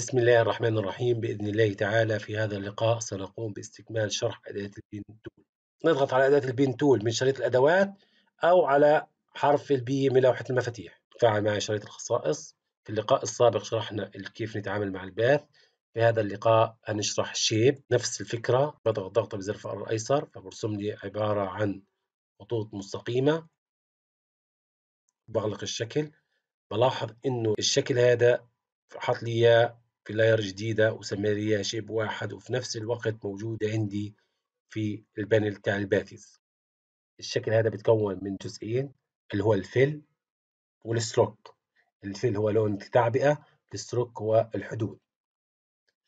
بسم الله الرحمن الرحيم بإذن الله تعالى في هذا اللقاء سنقوم باستكمال شرح أداة البين تول نضغط على أداة البين تول من شريط الأدوات أو على حرف البي من لوحة المفاتيح فعل معي شريط الخصائص في اللقاء السابق شرحنا كيف نتعامل مع الباث في هذا اللقاء هنشرح شيب نفس الفكرة بضغط ضغطة بزر الفأر الأيسر فبرسم لي عبارة عن خطوط مستقيمة بغلق الشكل بلاحظ إنه الشكل هذا حط لي في لاير جديدة أسمي شيب واحد وفي نفس الوقت موجودة عندي في البانل بتاع الباثيز الشكل هذا بيتكون من جزئين اللي هو الفيل والستروك الفيل هو لون التعبئة الستروك هو الحدود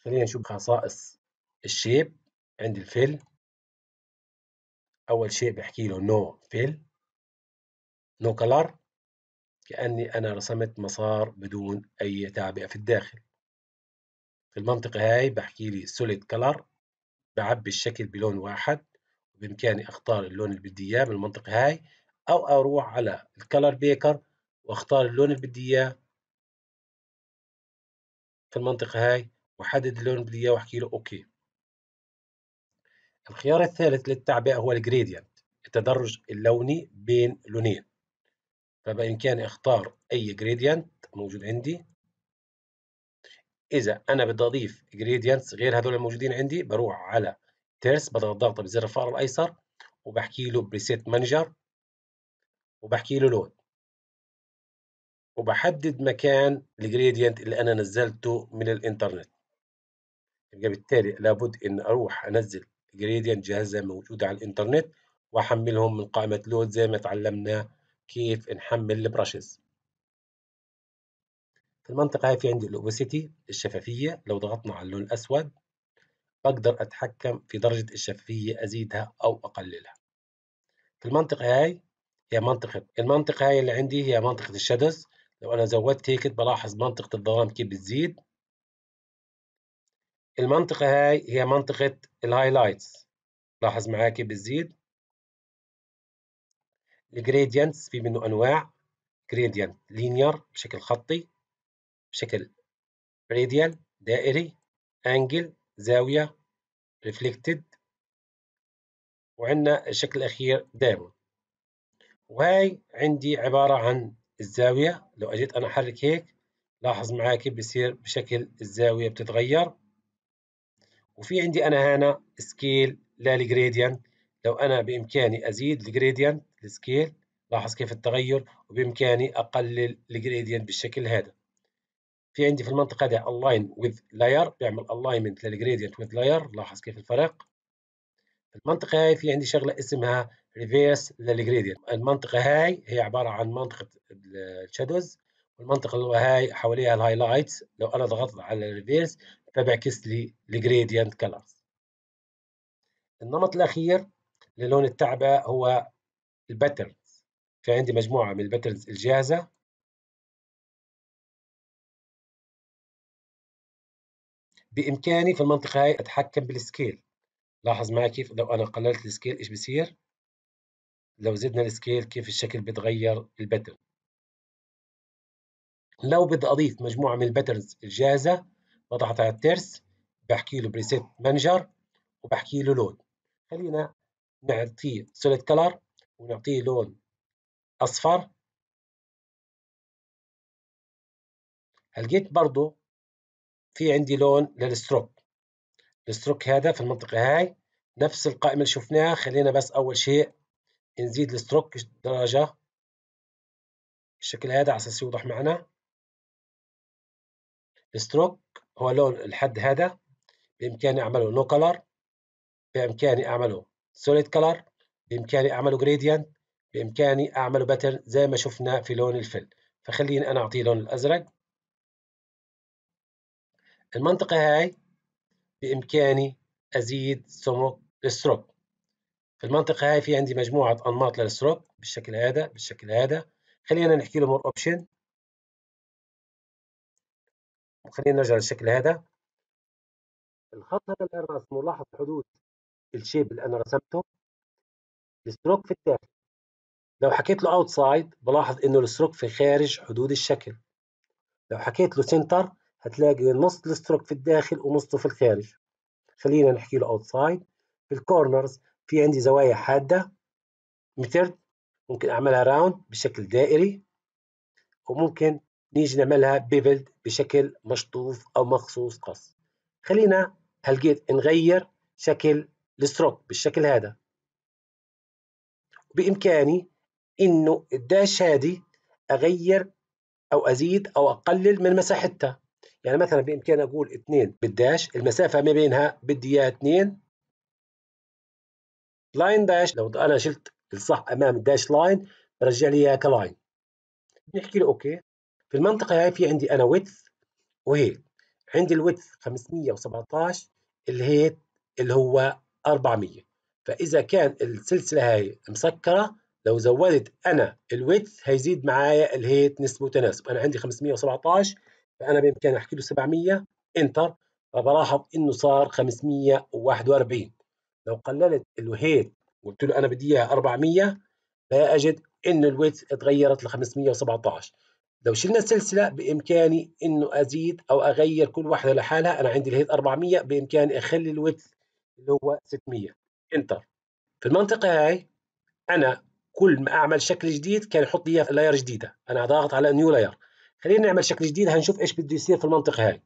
خلينا نشوف خصائص الشيب عند الفيل أول شيء بحكي له نو فيل نو كلر كأني أنا رسمت مسار بدون أي تعبئة في الداخل في المنطقة هاي بحكي لي solid color بعبي الشكل بلون واحد بإمكاني أختار اللون اللي بدي إياه من المنطقة هاي أو أروح على الكلر بيكر وأختار اللون اللي بدي إياه في المنطقة هاي وأحدد اللون اللي بدي إياه وأحكي له أوكي الخيار الثالث للتعبئة هو الجريديانت التدرج اللوني بين لونين فبإمكاني أختار أي جريديانت موجود عندي إذا أنا بدي أضيف جريدينتس غير هذول الموجودين عندي بروح على تيرس بضغط ضغطة بزر الفأر الأيسر وبحكي له بريسيت مانجر وبحكي له لود وبحدد مكان الجريدينت اللي أنا نزلته من الإنترنت يبقى بالتالي لابد إن أروح أنزل جريدينت جاهزة موجودة على الإنترنت وأحملهم من قائمة لود زي ما تعلمنا كيف نحمل البراشز في المنطقة هاي في عندي الأوبوسيتي الشفافية لو ضغطنا على اللون الأسود بقدر أتحكم في درجة الشفافية أزيدها أو أقللها في المنطقة هاي هي منطقة المنطقة هاي اللي عندي هي منطقة الشادوز لو أنا زودت هيك بلاحظ منطقة الظلام كيف بتزيد المنطقة هاي هي منطقة الهايلايتس لاحظ معايا كيف بتزيد الجريدينتس في منه أنواع جريدينت لينير بشكل خطي بشكل راديال دائري انجل زاوية ريفليكتد وعندنا الشكل الأخير داون وهي عندي عبارة عن الزاوية لو أجيت أنا أحرك هيك لاحظ معاك كيف بصير بشكل الزاوية بتتغير وفي عندي أنا هنا سكيل للجريديان لو أنا بإمكاني أزيد الجريدينت السكيل لاحظ كيف التغير وبإمكاني أقلل الجريدينت بالشكل هذا في عندي في المنطقه دي align with layer بيعمل alignment للجريدينت with layer لاحظ كيف الفرق في المنطقه هاي في عندي شغله اسمها reverse للجريدينت المنطقه هاي هي عباره عن منطقه الشادوز والمنطقه اللي هاي حواليها الهايلايتس لو انا ضغطت على الريفيرس فبعكس لي الجريدينت كلرز النمط الاخير للون التعبئه هو الباترنز في عندي مجموعه من الباترنز الجاهزه بامكاني في المنطقه هاي اتحكم بالسكيل لاحظ معي كيف لو انا قللت السكيل ايش بصير لو زدنا السكيل كيف الشكل بتغير البتر لو بدي اضيف مجموعه من الباترنز الجاهزه وضعت على الترس بحكي له بريسيت مانجر وبحكي له لون خلينا نعطيه سوليد كلر ونعطيه لون اصفر هلقيت برضه في عندي لون للستروك الستروك هذا في المنطقة هاي نفس القائمة اللي شفناها خلينا بس أول شيء نزيد الستروك درجة الشكل هذا على أساس يوضح معنا الستروك هو لون الحد هذا بإمكاني أعمله نو كلر بإمكاني أعمله سوليد كلر بإمكاني أعمله جريديانت بإمكاني أعمله باترن زي ما شفنا في لون الفل فخليني أنا أعطيه لون الأزرق المنطقة هاي بإمكاني أزيد سمك الستروك في المنطقة هاي في عندي مجموعة أنماط للستروك بالشكل هذا بالشكل هذا خلينا نحكي له مور أوبشن خلينا نرجع للشكل هذا الخط هذا اللي أنا رسمه لاحظ حدود الشيب اللي أنا رسمته الستروك في الداخل لو حكيت له اوتسايد بلاحظ إنه الستروك في خارج حدود الشكل لو حكيت له سنتر هتلاقي نص الستروك في الداخل ونصه في الخارج خلينا نحكي له اوتسايد في الكورنرز في عندي زوايا حاده متر ممكن اعملها راوند بشكل دائري وممكن نيجي نعملها بيفلد بشكل مشطوف او مخصوص قص خلينا هلقيت نغير شكل الستروك بالشكل هذا بامكاني انه الداش هذه اغير او ازيد او اقلل من مساحتها يعني مثلا بإمكاني أقول 2 بالداش المسافة ما بينها بدي إياها 2 لاين داش لو أنا شلت الصح أمام الداش لاين برجع لي إياها كلاين بنحكي له أوكي في المنطقة هاي في عندي أنا ويدث وهيت عندي الويدث 517 الهيت اللي هو 400 فإذا كان السلسلة هاي مسكرة لو زودت أنا الويدث هيزيد معايا الهيت نسبة وتناسب أنا عندي 517 فانا بامكاني احكي له 700 انتر فبلاحظ انه صار 541 لو قللت الويت قلت له انا بدي اياها 400 فاجد انه الويت اتغيرت ل 517 لو شلنا السلسله بامكاني انه ازيد او اغير كل واحده لحالها انا عندي الهيت 400 بامكاني اخلي الويت اللي هو 600 انتر في المنطقه هاي انا كل ما اعمل شكل جديد كان يحط لي لاير جديده انا ضاغط على نيو لاير خلينا نعمل شكل جديد هنشوف ايش بده يصير في المنطقه هاي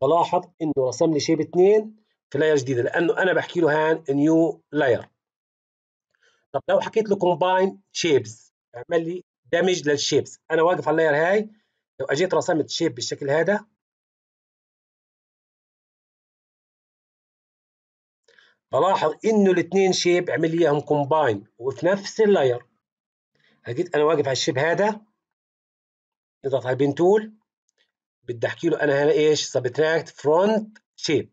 بلاحظ انه رسم لي شيب 2 في لاير جديده لانه انا بحكي له هان نيو لاير طب لو حكيت له كومباين شيبز اعمل لي دمج للشيبس انا واقف على اللاير هاي لو اجيت رسمت شيب بالشكل هذا بلاحظ انه الاثنين شيب اعمل لي اياهم كومباين وفي نفس اللاير هجيت انا واقف على الشيب هذا نضغط على بين تول بدي احكي له انا هنا ايش سبتراكت فرونت شيب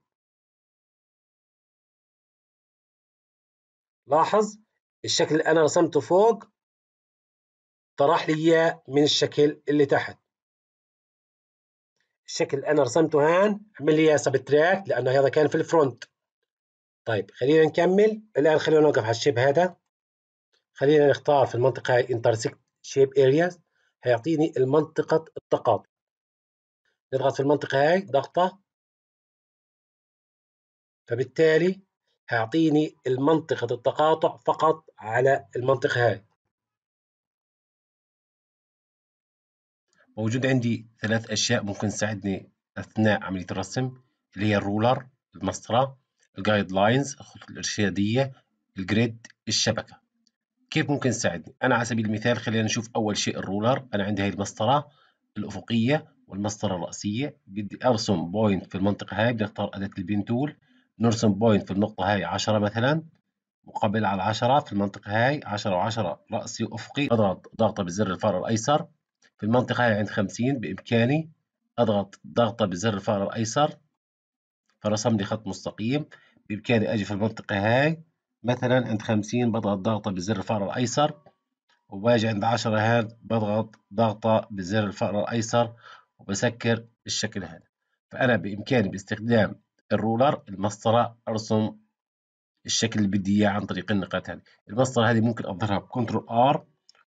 لاحظ الشكل اللي انا رسمته فوق طرح لي اياه من الشكل اللي تحت الشكل اللي انا رسمته هان عمل لي اياه سبتراكت لانه هذا كان في الفرونت طيب خلينا نكمل الآن خلينا نوقف على الشيب هذا خلينا نختار في المنطقة هاي intersect shape areas هيعطيني المنطقة التقاطع نضغط في المنطقة هاي ضغطة فبالتالي هيعطيني المنطقة التقاطع فقط على المنطقة هاي موجود عندي ثلاث أشياء ممكن تساعدني أثناء عملية الرسم اللي هي الرولر المسطرة الجايد لاينز الخطوط الارشاديه الجريد الشبكه كيف ممكن تساعدني انا على سبيل المثال خلينا نشوف اول شيء الرولر انا عندي هاي المسطره الافقيه والمسطره الراسيه بدي ارسم بوينت في المنطقه هاي بنختار اداه البين تول نرسم بوينت في النقطه هاي 10 مثلا مقابل على 10 في المنطقه هاي 10 و10 راسي وافقي اضغط ضغطه بزر الفار الايسر في المنطقه هاي عند 50 بامكاني اضغط ضغطه بزر الفار الايسر فرسم لي خط مستقيم بإمكاني أجي في المنطقة هاي مثلا عند خمسين بضغط ضغطة بزر الفأر الأيسر وباجي عند عشرة هان بضغط ضغطة بزر الفأر الأيسر وبسكر بالشكل هذا فأنا بإمكاني باستخدام الرولر المسطرة أرسم الشكل اللي بدي إياه عن طريق النقاط هذه المسطرة هذه ممكن أظهرها بكنترول آر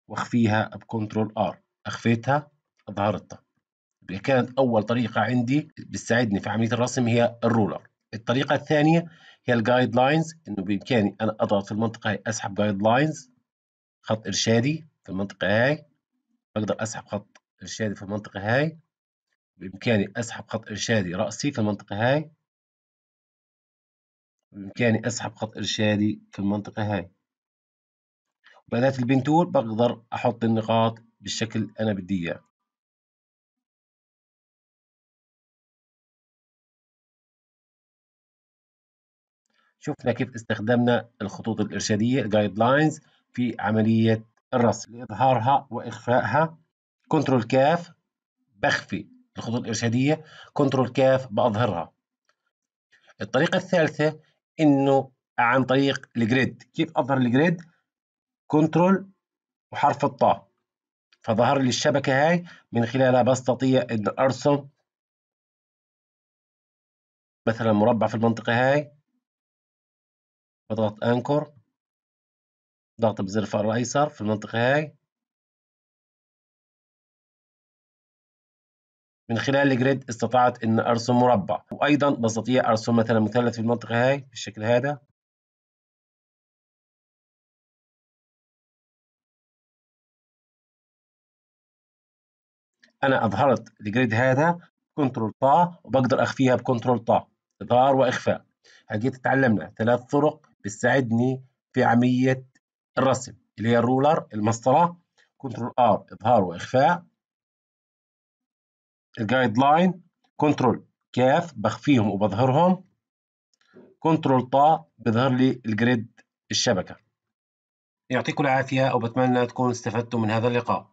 وأخفيها بكنترول آر أخفيتها أظهرتها كانت أول طريقة عندي بتساعدني في عملية الرسم هي الرولر الطريقة الثانية هي الجايد لاينز إنه بإمكاني أنا أضغط في المنطقة هاي أسحب جايد لاينز خط إرشادي في المنطقة هاي بقدر أسحب خط إرشادي في المنطقة هاي بإمكاني أسحب خط إرشادي رأسي في المنطقة هاي بإمكاني أسحب خط إرشادي في المنطقة هاي وبأداة البنتول بقدر أحط النقاط بالشكل أنا بدي إياه شفنا كيف استخدمنا الخطوط الإرشادية الجايد لاينز في عملية الرسم لإظهارها وإخفائها كنترول كاف بخفي الخطوط الإرشادية كنترول كاف بأظهرها الطريقة الثالثة إنه عن طريق الجريد كيف أظهر الجريد كنترول وحرف الطاء فظهر لي الشبكة هاي من خلالها بستطيع إن أرسم مثلا مربع في المنطقة هاي بضغط انكر ضغط بزر الفأر الايسر في المنطقة هاي من خلال الجريد استطعت ان ارسم مربع وايضا بستطيع ارسم مثلا مثلث في المنطقة هاي بالشكل هذا انا اظهرت الجريد هذا كنترول طا وبقدر اخفيها بكنترول طا اظهار واخفاء هجيت تعلمنا ثلاث طرق بتساعدني في عملية الرسم اللي هي الرولر المسطرة كنترول ار اظهار واخفاء الجايد لاين كنترول كاف بخفيهم وبظهرهم كنترول طا بظهر لي الجريد الشبكة يعطيكم العافية وبتمنى تكونوا استفدتم من هذا اللقاء